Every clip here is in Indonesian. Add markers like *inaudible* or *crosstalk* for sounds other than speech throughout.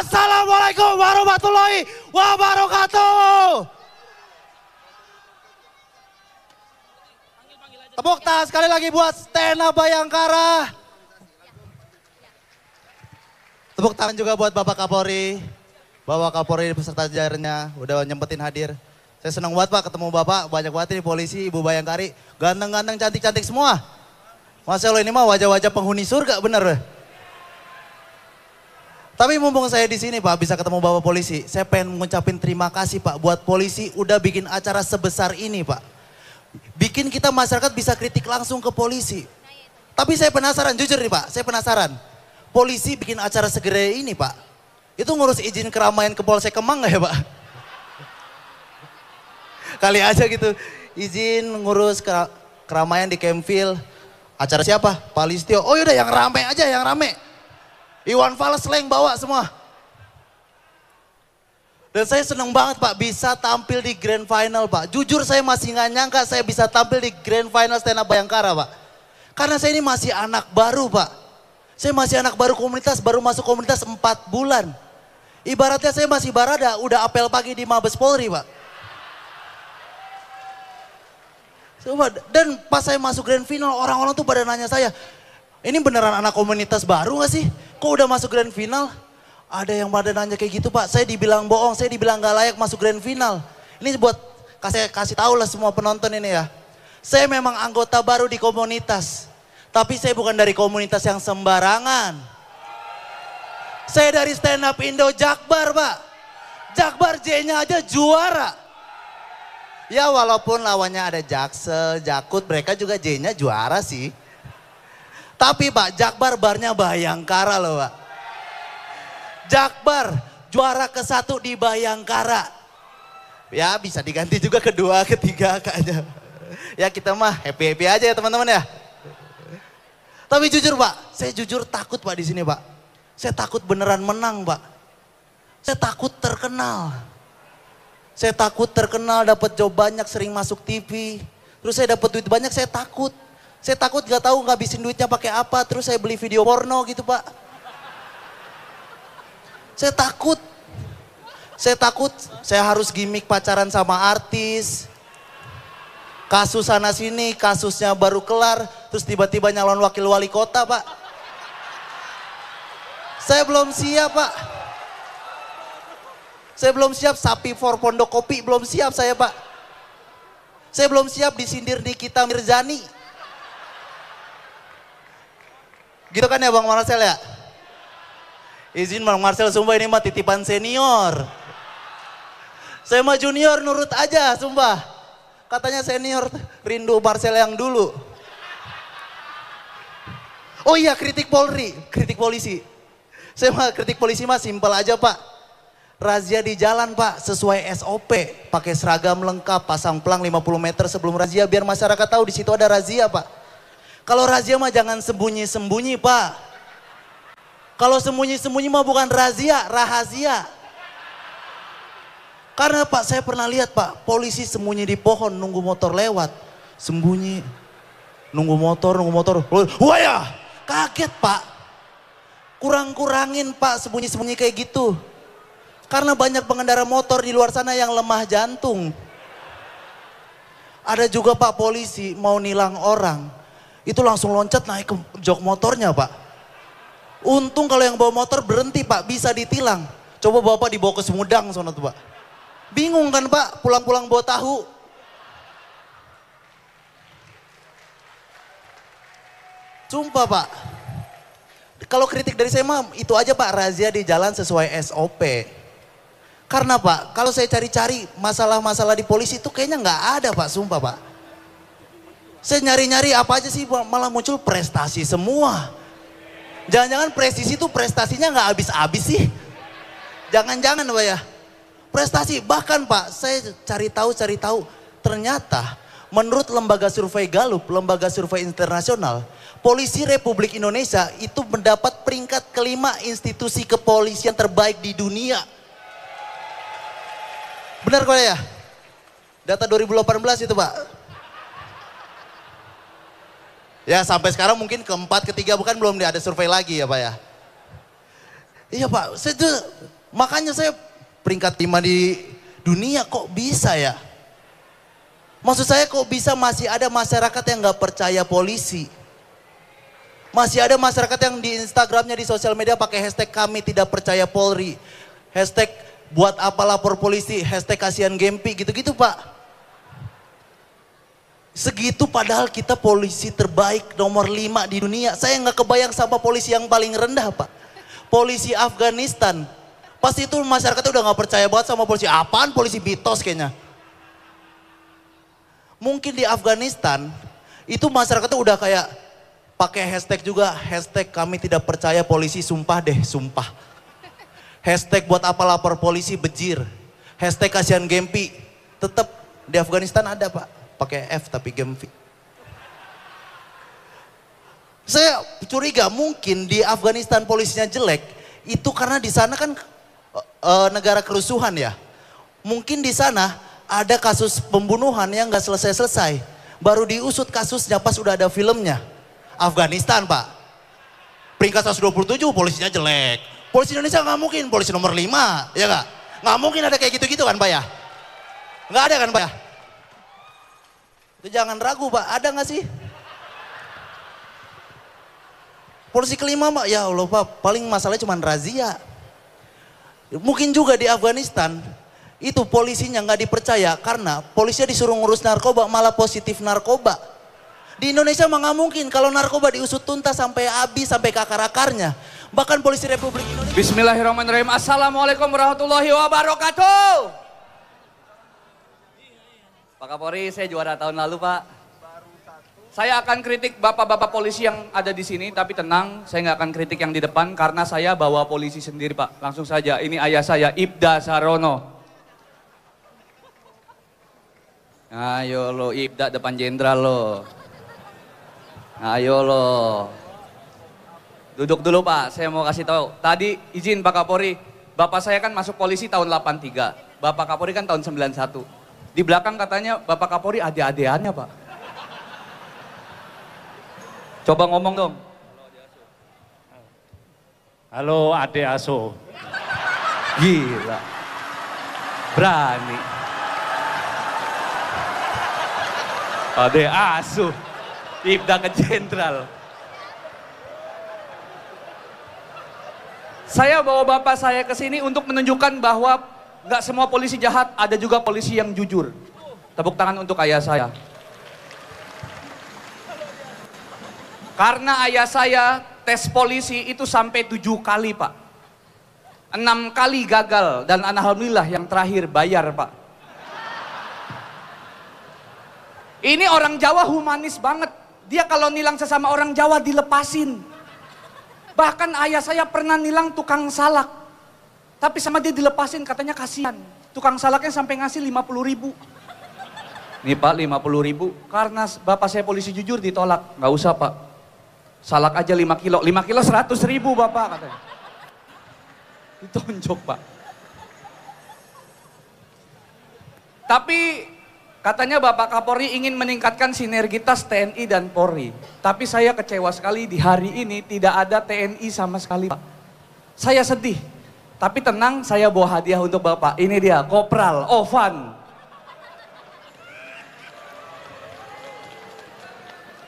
Assalamualaikum warahmatullahi wabarakatuh. Tepuk tangan sekali lagi buat Stena Bayangkara. Tepuk tangan juga buat Bapak Kapolri. Bapak Kapolri beserta jajarannya udah nyempetin hadir. Saya senang banget Pak ketemu Bapak, banyak banget ini polisi, Ibu Bayangkari. Ganteng-ganteng, cantik-cantik semua. Masya Allah ini mah wajah-wajah penghuni surga bener. Tapi mumpung saya di sini Pak, bisa ketemu Bapak polisi, saya pengen mengucapin terima kasih Pak buat polisi udah bikin acara sebesar ini Pak. Bikin kita masyarakat bisa kritik langsung ke polisi. Tapi saya penasaran, jujur nih Pak, saya penasaran. Polisi bikin acara segera ini Pak, itu ngurus izin keramaian ke Polsek Kemang gak ya Pak? Kali aja gitu, izin ngurus keramaian di Kemfil. Acara siapa? Pak Listio. Oh yaudah yang rame aja, yang rame. Iwan Fals leng bawa semua. Dan saya senang banget Pak bisa tampil di grand final Pak. Jujur saya masih nggak nyangka saya bisa tampil di grand final stand up Bayangkara Pak. Karena saya ini masih anak baru Pak. Saya masih anak baru komunitas, baru masuk komunitas 4 bulan. Ibaratnya saya masih barada, udah apel pagi di Mabes Polri Pak. Coba, dan pas saya masuk grand final orang-orang tuh pada nanya saya, ini beneran anak komunitas baru gak sih? kok udah masuk grand final? Ada yang pada nanya kayak gitu pak, saya dibilang bohong, saya dibilang gak layak masuk grand final. Ini buat kasih, kasih tahu lah semua penonton ini ya. Saya memang anggota baru di komunitas. Tapi saya bukan dari komunitas yang sembarangan. Saya dari stand up Indo Jakbar, Pak. Jakbar J-nya aja juara. Ya walaupun lawannya ada Jaksel, Jakut, mereka juga J-nya juara sih. Tapi Pak Jakbar barnya Bayangkara loh Pak. Jakbar juara ke satu di Bayangkara. Ya bisa diganti juga kedua, ketiga kayaknya. Ya kita mah happy-happy aja ya teman-teman ya. Tapi jujur Pak, saya jujur takut Pak di sini Pak. Saya takut beneran menang Pak. Saya takut terkenal. Saya takut terkenal dapat job banyak, sering masuk TV. Terus saya dapat duit banyak, saya takut. Saya takut gak tahu ngabisin duitnya pakai apa, terus saya beli video porno gitu pak. Saya takut. Saya takut saya harus gimmick pacaran sama artis. Kasus sana sini, kasusnya baru kelar, terus tiba-tiba nyalon wakil wali kota pak. Saya belum siap pak. Saya belum siap, sapi for pondok kopi belum siap saya pak. Saya belum siap disindir Nikita Mirzani. Gitu kan ya Bang Marcel ya? Izin Bang Marcel sumpah ini mah titipan senior. Saya mah junior nurut aja sumpah. Katanya senior rindu Marcel yang dulu. Oh iya kritik Polri, kritik polisi. Saya mah kritik polisi mah simpel aja pak. Razia di jalan pak, sesuai SOP. Pakai seragam lengkap, pasang pelang 50 meter sebelum razia biar masyarakat tahu di situ ada razia pak. Kalau razia mah jangan sembunyi-sembunyi, Pak. Kalau sembunyi-sembunyi mah bukan razia, rahasia. Karena Pak, saya pernah lihat Pak, polisi sembunyi di pohon nunggu motor lewat. Sembunyi, nunggu motor, nunggu motor. Wah kaget Pak. Kurang-kurangin Pak, sembunyi-sembunyi kayak gitu. Karena banyak pengendara motor di luar sana yang lemah jantung. Ada juga Pak polisi mau nilang orang, itu langsung loncat naik ke jok motornya pak. Untung kalau yang bawa motor berhenti pak, bisa ditilang. Coba bapak dibawa ke semudang sana tuh pak. Bingung kan pak, pulang-pulang bawa tahu. Sumpah pak. Kalau kritik dari saya mah itu aja pak, razia di jalan sesuai SOP. Karena pak, kalau saya cari-cari masalah-masalah di polisi itu kayaknya nggak ada pak, sumpah pak. Saya nyari-nyari apa aja sih malah muncul prestasi semua. Jangan-jangan prestasi itu prestasinya nggak habis-habis sih. Jangan-jangan Pak ya. Prestasi bahkan Pak saya cari tahu cari tahu ternyata menurut lembaga survei Gallup, lembaga survei internasional, polisi Republik Indonesia itu mendapat peringkat kelima institusi kepolisian terbaik di dunia. Benar kok ya? Data 2018 itu Pak. Ya sampai sekarang mungkin keempat, ketiga bukan belum ada survei lagi ya Pak ya. Iya Pak, saya tuh, makanya saya peringkat lima di dunia kok bisa ya. Maksud saya kok bisa masih ada masyarakat yang nggak percaya polisi. Masih ada masyarakat yang di Instagramnya, di sosial media pakai hashtag kami tidak percaya Polri. Hashtag buat apa lapor polisi, hashtag kasihan Gempi gitu-gitu Pak. Segitu padahal kita polisi terbaik nomor lima di dunia. Saya nggak kebayang sama polisi yang paling rendah Pak. Polisi Afghanistan. Pasti itu masyarakat udah nggak percaya banget sama polisi. Apaan polisi Bitos kayaknya. Mungkin di Afghanistan itu masyarakatnya udah kayak pakai hashtag juga. Hashtag kami tidak percaya polisi sumpah deh sumpah. Hashtag buat apa lapor polisi bejir. Hashtag kasihan Gempi. Tetap di Afghanistan ada pak pakai F tapi gemfi. Saya curiga mungkin di Afghanistan polisinya jelek itu karena di sana kan e, negara kerusuhan ya. Mungkin di sana ada kasus pembunuhan yang nggak selesai-selesai. Baru diusut kasusnya pas udah ada filmnya. Afghanistan pak. Peringkat 127 polisinya jelek. Polisi Indonesia nggak mungkin polisi nomor 5 ya nggak? Nggak mungkin ada kayak gitu-gitu kan pak ya? Nggak ada kan pak ya? Itu jangan ragu pak, ada gak sih? Porsi kelima pak, ya Allah pak, paling masalahnya cuma razia. Mungkin juga di Afghanistan, itu polisinya nggak dipercaya karena polisinya disuruh ngurus narkoba malah positif narkoba. Di Indonesia mah nggak mungkin kalau narkoba diusut tuntas sampai habis sampai ke akar-akarnya. Bahkan polisi Republik Indonesia. Bismillahirrahmanirrahim. Assalamualaikum warahmatullahi wabarakatuh. Pak Kapolri, saya juara tahun lalu Pak. Saya akan kritik bapak-bapak polisi yang ada di sini, tapi tenang, saya nggak akan kritik yang di depan karena saya bawa polisi sendiri Pak. Langsung saja, ini ayah saya, Ibda Sarono. Ayo lo, Ibda depan jenderal lo. Ayo lo. Duduk dulu Pak, saya mau kasih tahu. Tadi izin Pak Kapolri, Bapak saya kan masuk polisi tahun 83. Bapak Kapolri kan tahun 91. Di belakang katanya Bapak Kapolri ade-adeannya Pak. Coba ngomong dong. Halo Ade Aso. Gila. Berani. Ade Aso. Ibda ke jenderal. Saya bawa bapak saya ke sini untuk menunjukkan bahwa Gak semua polisi jahat, ada juga polisi yang jujur. Tepuk tangan untuk ayah saya. Karena ayah saya tes polisi itu sampai tujuh kali pak. Enam kali gagal dan alhamdulillah yang terakhir bayar pak. Ini orang Jawa humanis banget. Dia kalau nilang sesama orang Jawa dilepasin. Bahkan ayah saya pernah nilang tukang salak. Tapi sama dia dilepasin katanya kasihan. Tukang salaknya sampai ngasih 50 ribu. Nih pak 50 ribu. Karena bapak saya polisi jujur ditolak. Gak usah pak. Salak aja 5 kilo. 5 kilo 100 ribu bapak katanya. Ditonjok pak. Tapi katanya Bapak Kapolri ingin meningkatkan sinergitas TNI dan Polri. Tapi saya kecewa sekali di hari ini tidak ada TNI sama sekali Pak. Saya sedih tapi tenang, saya bawa hadiah untuk Bapak. Ini dia, Kopral Ovan.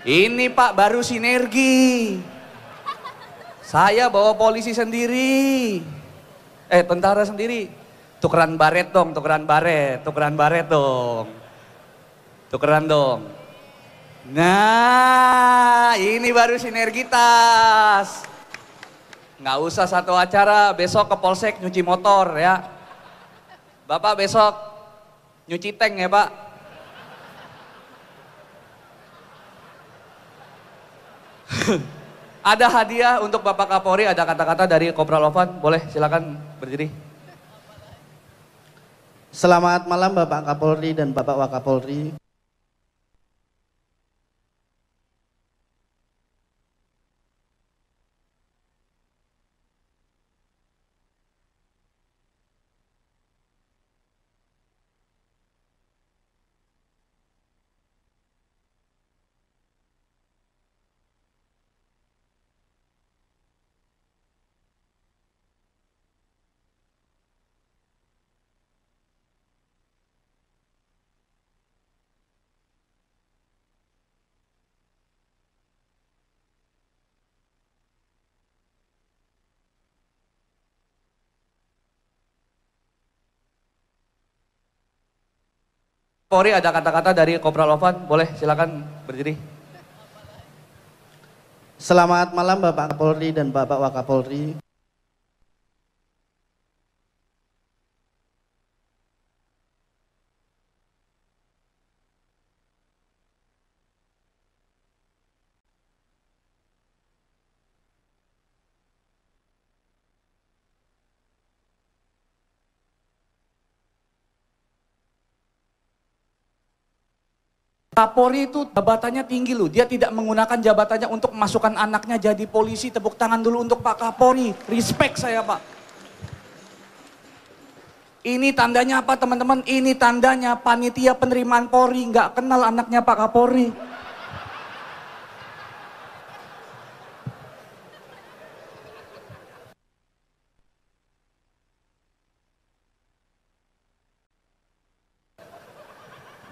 Ini Pak baru sinergi. Saya bawa polisi sendiri. Eh, tentara sendiri. Tukeran baret dong, tukeran baret, tukeran baret dong. Tukeran dong. Nah, ini baru sinergitas. Nggak usah satu acara, besok ke polsek nyuci motor ya. Bapak besok nyuci tank ya pak. *laughs* ada hadiah untuk Bapak Kapolri, ada kata-kata dari Kopral Lovan, Boleh silakan berdiri. Selamat malam Bapak Kapolri dan Bapak Wakapolri. Polri ada kata-kata dari Kopral Ovan, boleh silakan berdiri. Selamat malam Bapak Kapolri dan Bapak Wakapolri. Kapolri itu jabatannya tinggi loh, dia tidak menggunakan jabatannya untuk masukkan anaknya jadi polisi. Tepuk tangan dulu untuk Pak Kapolri, respect saya Pak. Ini tandanya apa teman-teman? Ini tandanya panitia penerimaan Polri nggak kenal anaknya Pak Kapolri.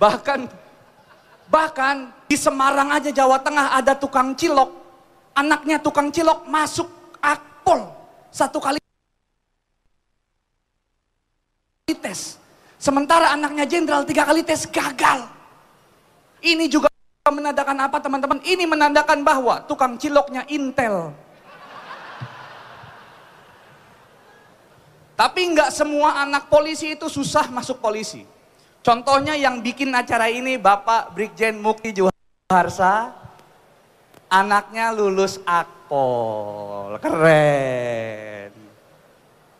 Bahkan Bahkan di Semarang aja Jawa Tengah ada tukang cilok. Anaknya tukang cilok masuk akpol satu kali tes. Sementara anaknya jenderal tiga kali tes gagal. Ini juga menandakan apa teman-teman? Ini menandakan bahwa tukang ciloknya intel. Tapi nggak semua anak polisi itu susah masuk polisi. Contohnya yang bikin acara ini Bapak Brigjen Mukti Juharsa, anaknya lulus akpol, keren.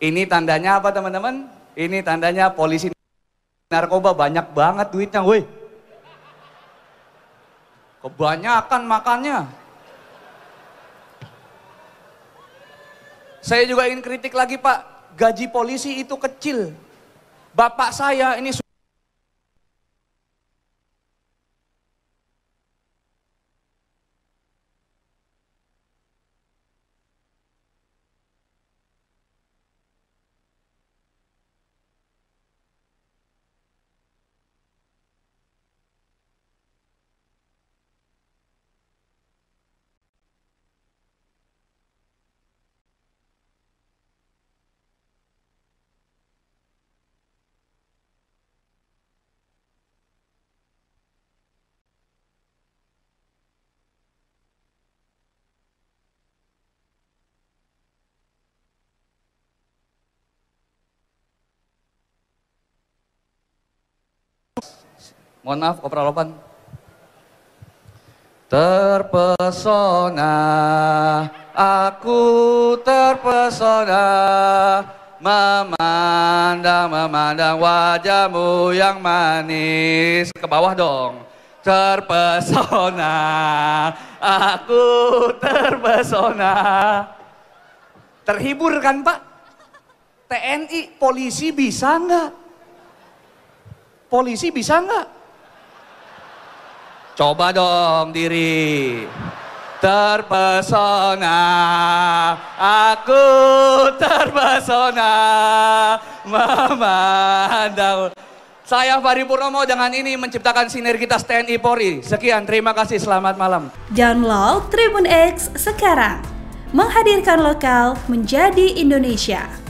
Ini tandanya apa teman-teman? Ini tandanya polisi narkoba banyak banget duitnya, woi. Kebanyakan makannya. Saya juga ingin kritik lagi Pak, gaji polisi itu kecil. Bapak saya ini Mohon maaf, opera Lopan. Terpesona, aku terpesona Memandang, memandang wajahmu yang manis Ke bawah dong Terpesona, aku terpesona Terhibur kan Pak? TNI, polisi bisa nggak? polisi bisa nggak? Coba dong diri. Terpesona, aku terpesona memandang. Saya Fahri Purnomo dengan ini menciptakan sinergitas TNI Polri. Sekian, terima kasih, selamat malam. Download Tribun X sekarang. Menghadirkan lokal menjadi Indonesia.